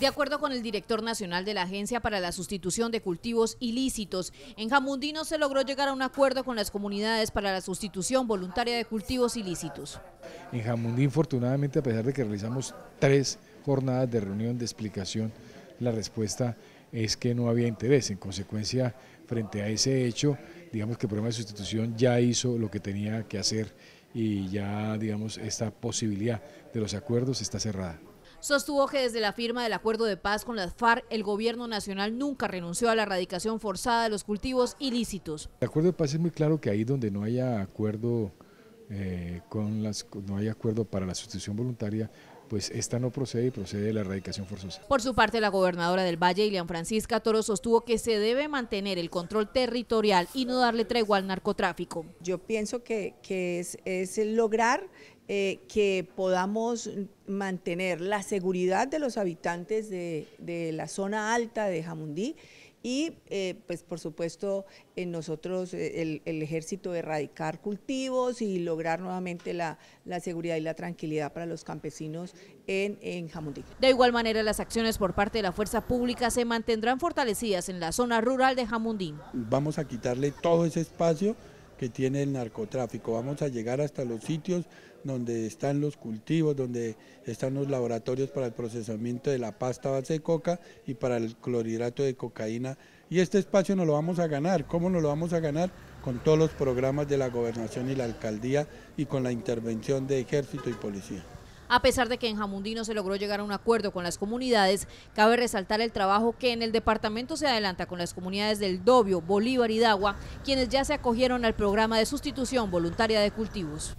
De acuerdo con el director nacional de la Agencia para la Sustitución de Cultivos Ilícitos, en Jamundí no se logró llegar a un acuerdo con las comunidades para la sustitución voluntaria de cultivos ilícitos. En Jamundí, infortunadamente, a pesar de que realizamos tres jornadas de reunión de explicación, la respuesta es que no había interés. En consecuencia, frente a ese hecho, digamos que el programa de sustitución ya hizo lo que tenía que hacer y ya, digamos, esta posibilidad de los acuerdos está cerrada. Sostuvo que desde la firma del acuerdo de paz con las FARC, el gobierno nacional nunca renunció a la erradicación forzada de los cultivos ilícitos. El acuerdo de paz es muy claro que ahí donde no haya acuerdo, eh, con las, no acuerdo para la sustitución voluntaria, pues esta no procede y procede de la erradicación forzosa. Por su parte, la gobernadora del Valle, Ilian Francisca Toro, sostuvo que se debe mantener el control territorial y no darle tregua al narcotráfico. Yo pienso que, es, lograr eh, que podamos mantener la seguridad de los habitantes de, de la zona alta de Jamundí y eh, pues por supuesto en nosotros eh, el, ejército ejército erradicar cultivos y lograr nuevamente la, seguridad y la tranquilidad para los campesinos en, Jamundín. De igual manera las acciones por parte de la fuerza pública se mantendrán fortalecidas en la zona rural de Jamundín. Vamos a quitarle todo ese espacio que tiene el narcotráfico. Vamos a llegar hasta los sitios donde están los cultivos, donde están los laboratorios para el procesamiento de la pasta base de coca y para el clorhidrato de cocaína. Y este espacio nos lo vamos a ganar. ¿Cómo nos lo vamos a ganar? Con todos los programas de la gobernación y la alcaldía y con la intervención de ejército y policía. A pesar de que en Jamundí no se logró llegar a un acuerdo con las comunidades, cabe resaltar el trabajo que en el departamento se adelanta con las comunidades del Dobio, Bolívar y Dagua, quienes ya se acogieron al programa de sustitución voluntaria de cultivos.